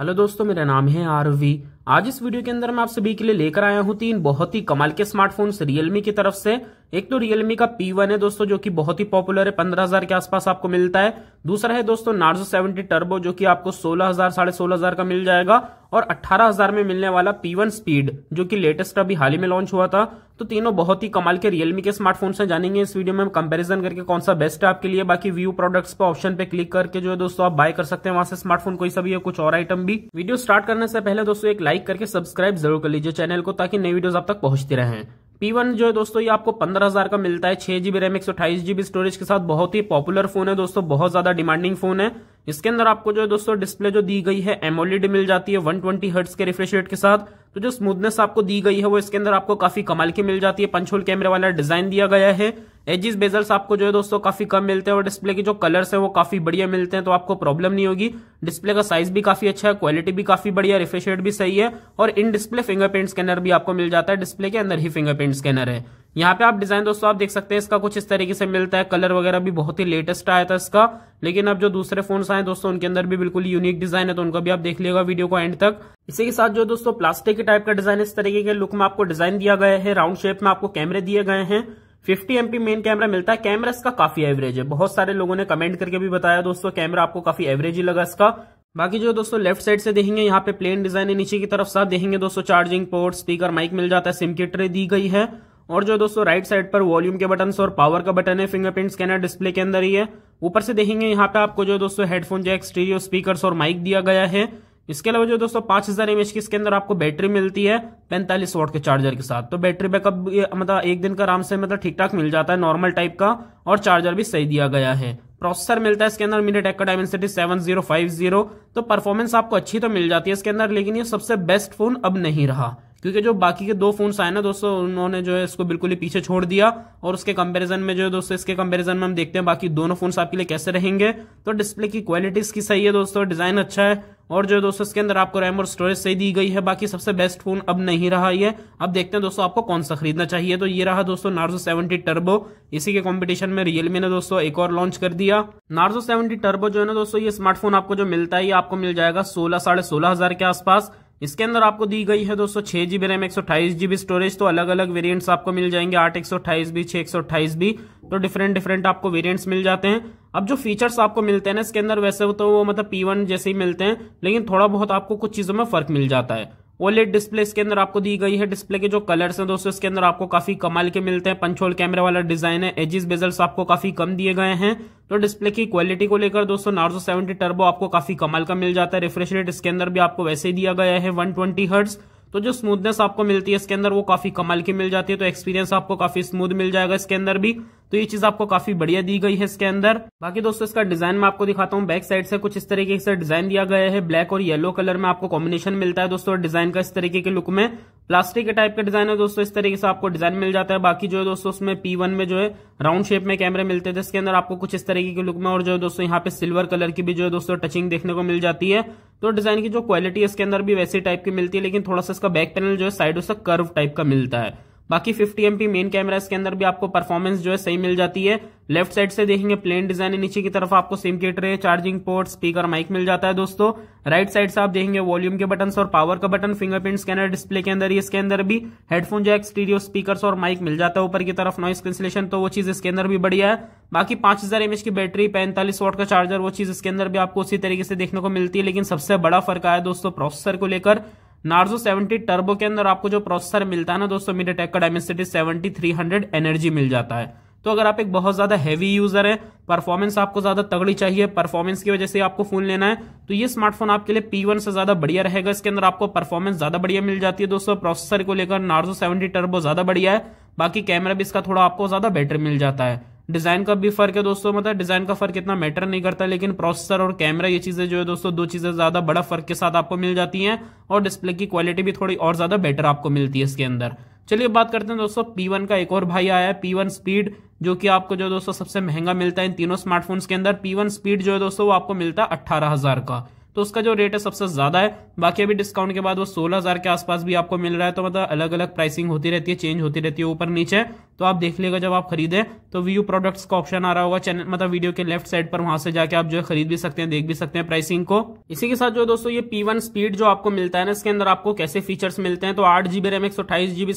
hello दोस्तों मेरा नाम है आरवी आज इस वीडियो के अंदर मैं आप सभी के लिए लेकर आया हूं तीन बहुत ही कमाल के स्मार्टफोन्स रियलमी की तरफ से एक तो रियलमी का पी वन है दोस्तों जो कि बहुत ही पॉपुलर है पंद्रह हजार के आसपास आपको मिलता है दूसरा है दोस्तों नार्जो सेवेंटी टर्बो जो कि आपको सोलह हजार साढ़े सोलह हजार का मिल जाएगा और 18000 हजार में मिलने वाला पी वन स्पीड जो कि लेटेस्ट अभी हाल ही में लॉन्च हुआ था तो तीनों बहुत ही कमाल के रियलमी के स्मार्टफोन से जानेंगे इस वीडियो में कंपेरिजन करके कौन सा बेस्ट है आपके लिए बाकी व्यू प्रोडक्ट्स पर ऑप्शन पे क्लिक करके जो है दोस्तों आप बाय कर सकते हैं वहां से स्मार्टफोन कोई सभी है कुछ और आइटम भी वीडियो स्टार्ट करने से पहले दोस्तों एक लाइक करके सब्सक्राइब जरूर कर लीजिए चैनल को ताकि नई वीडियो आप तक पहुंचती रहे P1 जो है दोस्तों ये आपको पंद्रह हजार का मिलता है छह जीबी रैम एक सौ जीबी स्टोरेज के साथ बहुत ही पॉपुलर फोन है दोस्तों बहुत ज्यादा डिमांडिंग फोन है इसके अंदर आपको जो है दोस्तों डिस्प्ले जो दी गई है एमोलिड मिल जाती है वन ट्वेंटी हर्ट्स के रिफ्रेश रेट के साथ तो जो स्मूथनेस आपको दी गई है वो इसके अंदर आपको काफी कमाल की मिल जाती है पंचोल कैमरे वाला डिजाइन दिया गया है एजिस बेजल्स आपको जो है दोस्तों काफी कम मिलते हैं और डिस्प्ले के जो कलर्स हैं वो काफी बढ़िया मिलते हैं तो आपको प्रॉब्लम नहीं होगी डिस्प्ले का साइज भी काफी अच्छा है क्वालिटी भी काफी बढ़िया रिफ्रेश भी सही है और इन डिस्प्ले फिंगरप्रिंट स्कैनर भी आपको मिल जाता है डिस्प्ले के अंदर ही फिंगरप्रिंट स्कैनर है यहाँ पे आप डिजाइन दोस्तों आप देख सकते हैं इसका कुछ इस तरीके से मिलता है कलर वगैरह भी बहुत ही लेटेस्ट आया था इसका लेकिन अब जो दूसरे फोन आए दोस्तों उनके अंदर भी बिल्कुल यूनिक डिजाइन है तो उनका भी आप देख लेगा वीडियो को एंड तक इसी के साथ जो दोस्तों प्लास्टिक के टाइप का डिजाइन इस तरीके के लुक में आपको डिजाइन दिया गया है राउंड शेप में आपको कैमरे दिए गए हैं 50 एमपी मेन कैमरा मिलता है कैमरा इसका काफी एवरेज है बहुत सारे लोगों ने कमेंट करके भी बताया दोस्तों कैमरा आपको काफी एवरेज ही लगा इसका बाकी जो दोस्तों लेफ्ट साइड से देखेंगे यहाँ पे प्लेन डिजाइन है नीचे की तरफ साथ देखेंगे दोस्तों चार्जिंग पोर्ट स्पीकर माइक मिल जाता है सिम की ट्रे दी गई है और जो दोस्तों राइट साइड पर वॉल्यूम के बटन और पावर का बटन है फिंगरप्रिंट स्कैनर डिस्प्ले के अंदर ही है ऊपर से देखेंगे यहाँ पे आपको जो दोस्तों हेडफोन जैक स्टीरियो स्पीकर्स और माइक दिया गया है इसके अलावा जो दोस्तों पांच हजार एमएच की इसके अंदर आपको बैटरी मिलती है पैंतालीस वोट के चार्जर के साथ तो बैटरी बैकअप मतलब एक दिन का आराम से मतलब ठीक ठाक मिल जाता है नॉर्मल टाइप का और चार्जर भी सही दिया गया है प्रोसेसर मिलता है इसके अंदर मिनट एक्का Dimensity seven zero five zero तो परफॉर्मेंस आपको अच्छी तो मिल जाती है इसके अंदर लेकिन ये सबसे बेस्ट फोन अब नहीं रहा क्योंकि जो बाकी के दो फोन्स आए ना दोस्तों उन्होंने जो है इसको बिल्कुल ही पीछे छोड़ दिया और उसके कंपैरिजन में जो है दोस्तों इसके कंपैरिजन में हम देखते हैं बाकी दोनों फोन्स आपके लिए कैसे रहेंगे तो डिस्प्ले की क्वालिटी इसकी सही है दोस्तों डिजाइन अच्छा है और जो दोस्तों इसके अंदर आपको रैम और स्टोरेज सही दी गई है बाकी सबसे बेस्ट फोन अब नहीं रहा ये अब देखते हैं दोस्तों आपको कौन सा खरीदना चाहिए तो ये रहा दोस्तों नार्जो सेवेंटी टर्बो इसी के कंपटीशन में रियलमी ने दोस्तों एक और लॉन्च कर दिया नार्जो सेवेंटी टर्बो जो है ना दोस्तों ये स्मार्टफोन आपको जो मिलता है ये आपको मिल जाएगा सोलह साढ़े सोलह हजार के आसपास इसके अंदर आपको दी गई है दोस्तों छह जीबी रैम एक सौ जीबी स्टोरेज तो अलग अलग वेरिएंट्स आपको मिल जाएंगे आठ एक सौ अठाईस बी एक सौ अट्ठाईस बी तो डिफरेंट डिफरेंट आपको वेरिएंट्स मिल जाते हैं अब जो फीचर्स आपको मिलते हैं ना इसके अंदर वैसे तो वो मतलब पी वन जैसे ही मिलते हैं लेकिन थोड़ा बहुत आपको कुछ चीज़ों में फर्क मिल जाता है ओलेट डिस्प्ले इसके अंदर आपको दी गई है डिस्प्ले के जो कलर्स हैं दोस्तों इसके अंदर आपको काफी कमाल के मिलते हैं पंचोल कैमरे वाला डिजाइन है एजिस बेजल्स आपको काफी कम दिए गए हैं तो डिस्प्ले की क्वालिटी को लेकर दोस्तों नार्जो सेवेंटी टर्बो आपको काफी कमाल का मिल जाता है रिफ्रेश रेट इसके अंदर भी आपको वैसे ही दिया गया है वन ट्वेंटी तो जो स्मूथनेस आपको मिलती है इसके अंदर वो काफी कमाल की मिल जाती है तो एक्सपीरियंस आपको काफी स्मूथ मिल जाएगा इसके अंदर भी तो ये चीज आपको काफी बढ़िया दी गई है इसके अंदर बाकी दोस्तों इसका डिजाइन मैं आपको दिखाता हूँ बैक साइड से कुछ इस तरीके से डिजाइन दिया गया है ब्लैक और येलो कलर में आपको कॉम्बिनेशन मिलता है दोस्तों डिजाइन का इस तरीके के लुक में प्लास्टिक के टाइप का डिजाइन है दोस्तों इस तरीके से आपको डिजाइन मिल जाता है बाकी जो है दोस्तों उसमें पी वन में जो है राउंड शेप में कैमरे मिलते थे इसके अंदर आपको कुछ इस तरीके के लुक में और जो है दोस्तों यहाँ पे सिल्वर कलर की भी जो है दोस्तों टचिंग देखने को मिल जाती है तो डिजाइन की जो क्वालिटी है इसके अंदर भी वैसे टाइप की मिलती है लेकिन थोड़ा सा इसका बैक पैनल जो है साइडों से कर्व टाइप का मिलता है बाकी फिफ्टी एमपी मेन कैमरा इसके अंदर भी आपको परफॉर्मेंस जो है सही मिल जाती है लेफ्ट साइड से देखेंगे प्लेन डिजाइन है नीचे की तरफ आपको सिम के tray charging port speaker mic मिल जाता है दोस्तों राइट साइड से आप देखेंगे वॉल्यूम के बटन और पावर का बटन फिंगरप्रिंट स्कैनर डिस्प्ले के अंदर इसके अंदर भी हेडफोन जैक स्टीडियो स्पीकर और माइक मिल जाता है ऊपर की तरफ नॉइस कैंसिलेशन तो वो चीज इसके अंदर भी बढ़िया है बाकी पांच हजार की बैटरी पैंतालीस वोट का चार्जर वो चीज इसके अंदर भी आपको उसी तरीके से देखने को मिलती है लेकिन सबसे बड़ा फर्क आया दोस्तों प्रोसेसर को लेकर नार्जो 70 टर्बो के अंदर आपको जो प्रोसेसर मिलता है ना दोस्तों मीडिया टेक का डायमेंसिटी सेवेंटी थ्री एनर्जी मिल जाता है तो अगर आप एक बहुत ज़्यादा हैवी यूज़र है परफॉर्मेंस आपको ज़्यादा तगड़ी चाहिए परफॉर्मेंस की वजह से आपको फ़ोन लेना है तो ये स्मार्टफोन आपके लिए P1 से ज़्यादा बढ़िया रहेगा इसके अंदर आपको परफॉर्मेंस ज़्यादा बढ़िया मिल जाती है दोस्तों प्रोसेसर को लेकर नार्जो सेवेंटी टर्बो ज़्यादा बढ़िया है बाकी कैमरा भी इसका थोड़ा आपको ज़्यादा बेटर मिल जाता है डिज़ाइन का भी फ़र्क है दोस्तों मतलब डिज़ाइन का फ़र्क इतना मैटर नहीं करता लेकिन प्रोसेसर और कैमरा ये चीज़ें जो है दोस्तों दो चीज़ें ज़्यादा बड़ा फ़र्क के साथ आपको मिल जाती हैं और डिस्प्ले की क्वालिटी भी थोड़ी और ज़्यादा बेटर आपको मिलती है इसके अंदर चलिए बात करते हैं दोस्तों पी का एक और भाई आया है पी स्पीड जो कि आपको जो दोस्तों सबसे महंगा मिलता है इन तीनों स्मार्टफोन्स के अंदर पी स्पीड जो है दोस्तों वो आपको मिलता है अट्ठारह हजार का तो उसका जो रेट है सबसे ज़्यादा है बाकी अभी डिस्काउंट के बाद वो सोलह हज़ार के आसपास भी आपको मिल रहा है तो मतलब अलग अलग प्राइसिंग होती रहती है चेंज होती रहती है ऊपर नीचे तो आप देख लेगा जब आप खरीदें तो व्यू प्रोडक्ट्स का ऑप्शन आ रहा होगा चैनल मतलब वीडियो के लेफ्ट साइड पर वहां से जाके आप जो है खरीद भी सकते हैं देख भी सकते हैं प्राइसिंग को इसी के साथ जो दोस्तों ये P1 स्पीड जो आपको मिलता है ना इसके अंदर आपको कैसे फीचर्स मिलते हैं तो आठ जीबी रैम एक सौ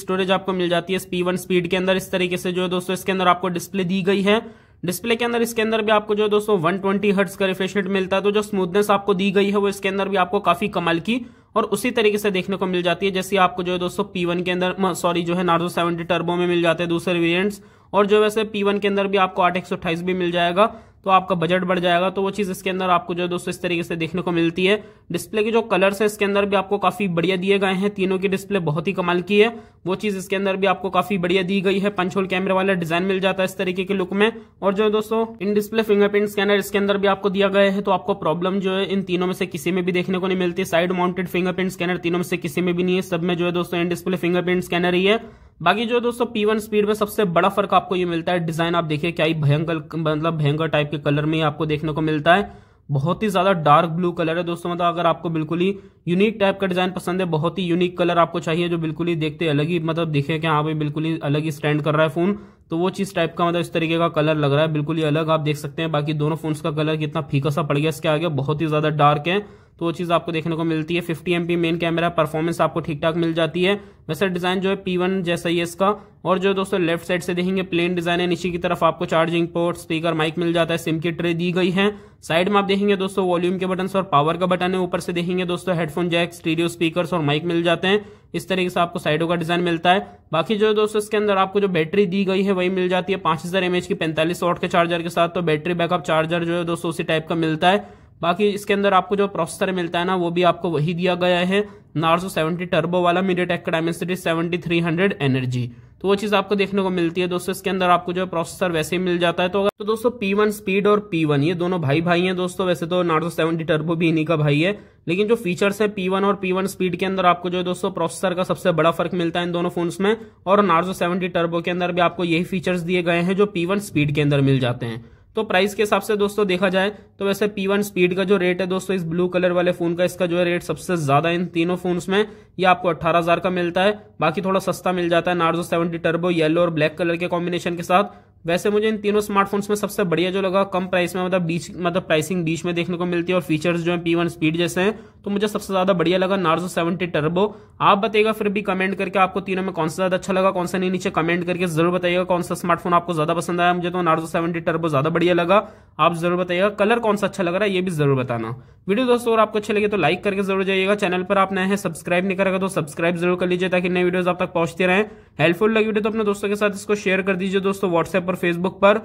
स्टोरेज आपको मिल जाती है इस P1 स्पीड के अंदर इस तरीके से जो है दोस्तों इसके अंदर आपको डिस्प्ले दी गई है डिस्प्ले के अंदर इसके अंदर भी आपको जो दोस्तों वन ट्वेंटी हर्ट्स का रिफ्रेश रेट मिलता है तो जो स्मूथनेस आपको दी गई है वो इसके अंदर भी आपको काफी कमाल की और उसी तरीके से देखने को मिल जाती है जैसे आपको जो है दोस्तों वन के अंदर सॉरी जो है नार्जो सेवेंटी टर्बो में मिल जाते हैं दूसरे वेरियंट्स और जो वैसे वन के अंदर भी आपको आठ भी मिल जाएगा तो आपका बजट बढ़ जाएगा तो वो चीज़ इसके अंदर आपको जो है दोस्तों इस तरीके से देखने को मिलती है डिस्प्ले के जो कलर्स है इसके अंदर भी आपको काफ़ी बढ़िया दिए गए हैं तीनों की डिस्प्ले बहुत ही कमाल की है वो चीज़ इसके अंदर भी आपको काफ़ी बढ़िया दी गई है पंचोल कैमरे वाला डिज़ाइन मिल जाता है इस तरीके के लुक में और जो दोस्तों इन डिस्प्ले फिंगरप्रिंट स्कैनर इसके अंदर भी आपको दिया गया है तो आपको प्रॉब्लम जो है इन तीनों में से किसी में भी देखने को नहीं मिलती साइड माउंटेड फिंगरप्रिंट स्कैनर तीनों में से किसी में भी नहीं है सब में जो है दोस्तों इन डिस्प्ले फिंगरप्रिंट स्कैनर ही है बाकी जो दोस्तों P1 स्पीड में सबसे बड़ा फर्क आपको ये मिलता है डिजाइन आप देखिए क्या ही भयंकर मतलब भयंकर टाइप के कलर में आपको देखने को मिलता है बहुत ही ज्यादा डार्क ब्लू कलर है दोस्तों मतलब अगर आपको बिल्कुल ही यूनिक टाइप का डिजाइन पसंद है बहुत ही यूनिक कलर आपको चाहिए जो बिल्कुल ही देखते अलग ही मतलब दिखे कि हाँ भाई बिल्कुल ही अलग ही स्टैंड कर रहा है फोन तो वो चीज टाइप का मतलब इस तरीके का कलर लग रहा है बिल्कुल ही अलग आप देख सकते हैं बाकी दोनों फोन का कलर कितना फीका सा पड़ गया इसके आगे बहुत ही ज्यादा डार्क है तो वो चीज़ आपको देखने को मिलती है fifty M main camera performance आपको ठीक ठाक मिल जाती है वैसे डिज़ाइन जो है पी जैसा ही है इसका और जो दोस्तों लेफ्ट साइड से देखेंगे प्लेन डिज़ाइन है नीचे की तरफ आपको चार्जिंग पोर्ट स्पीकर माइक मिल जाता है सिम की ट्रे दी गई है साइड में आप देखेंगे दोस्तों वॉल्यूम के बटन और पावर का बटन है ऊपर से देखेंगे दोस्तों हेडफोन जैक स्टीरियो स्पीकर और माइक मिल जाते हैं इस तरीके से आपको साइडों का डिजाइन मिलता है बाकी जो दोस्तों इसके अंदर आपको जो बैटरी दी गई है वही मिल जाती है पांच हजार एमएच की पैंतालीस वॉट के चार्जर के साथ तो बैटरी बैकअप चार्जर जो है दोस्तों उसी टाइप का मिलता है बाकी इसके अंदर आपको जो प्रोसेसर मिलता है ना वो भी आपको वही दिया गया है नार्सो सेवेंटी टर्बो वाला मीडिया टेक का Dimensity seventy three hundred energy तो वो चीज आपको देखने को मिलती है दोस्तों इसके अंदर आपको जो प्रोसेसर वैसे ही मिल जाता है तो अगर तो दोस्तों P1 स्पीड और P1 ये दोनों भाई भाई हैं दोस्तों वैसे तो नार्सो सेवेंटी टर्बो भी इन्हीं का भाई है लेकिन जो फीचर्स है P1 और P1 स्पीड के अंदर आपको जो है दोस्तों प्रोसेसर का सबसे बड़ा फर्क मिलता है इन दोनों फोन्स में और नार्सो सेवेंटी टर्बो के अंदर भी आपको यही फीचर्स दिए गए हैं जो वन स्पीड के अंदर मिल जाते हैं तो प्राइस के हिसाब से दोस्तों देखा जाए तो वैसे पी वन स्पीड का जो रेट है दोस्तों इस ब्लू कलर वाले फोन का इसका जो है रेट सबसे ज्यादा इन तीनों फोन में ये आपको अट्ठारह का मिलता है बाकी थोड़ा सस्ता मिल जाता है नार्जो 70 टर्बो येलो और ब्लैक कलर के कॉम्बिनेशन के साथ वैसे मुझे इन तीनों स्मार्टफोन्स में सबसे बढ़िया जो लगा कम प्राइस में मतलब बीच मतलब प्राइसिंग बीच में देखने को मिलती है और फीचर्स जो है पी वन स्पीड जैसे हैं तो मुझे सबसे ज्यादा बढ़िया लगा नार्जो सेवेंटी टर्बो आप बताइएगा फिर भी कमेंट करके आपको तीनों में कौन सा ज्यादा अच्छा लगा कौन सा नहीं नीचे कमेंट करके जरूर बताइएगा कौन सा स्मार्टफोन आपको ज्यादा पसंद आया मुझे तो नार्जो सेवेंटी टर्बो ज्यादा बढ़िया लगा आप जरूर बताइएगा कलर कौन सा अच्छा लग रहा है ये भी जरूर बताना वीडियो दोस्तों और आपको अच्छे लगे तो लाइक करके जरूर जाइएगा चैनल पर आप नए हैं सब्सक्राइब नहीं करेगा तो सब्सक्राइब जरूर कर लीजिए ताकि नए वीडियोज आप तक पहुंचते रहें हेल्पफुल लगी वीडियो तो अपने दोस्तों के साथ इसको शेयर कर दीजिए दोस्तों व्हाट्सएप पर फेसबुक पर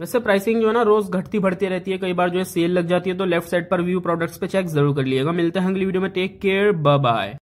वैसे प्राइसिंग जो है ना रोज घटती बढ़ती रहती है कई बार जो है सेल लग जाती है तो लेफ्ट साइड पर व्यू प्रोडक्ट्स पे चेक जरूर कर लिएगा मिलते हैं अगली वीडियो में टेक केयर बाय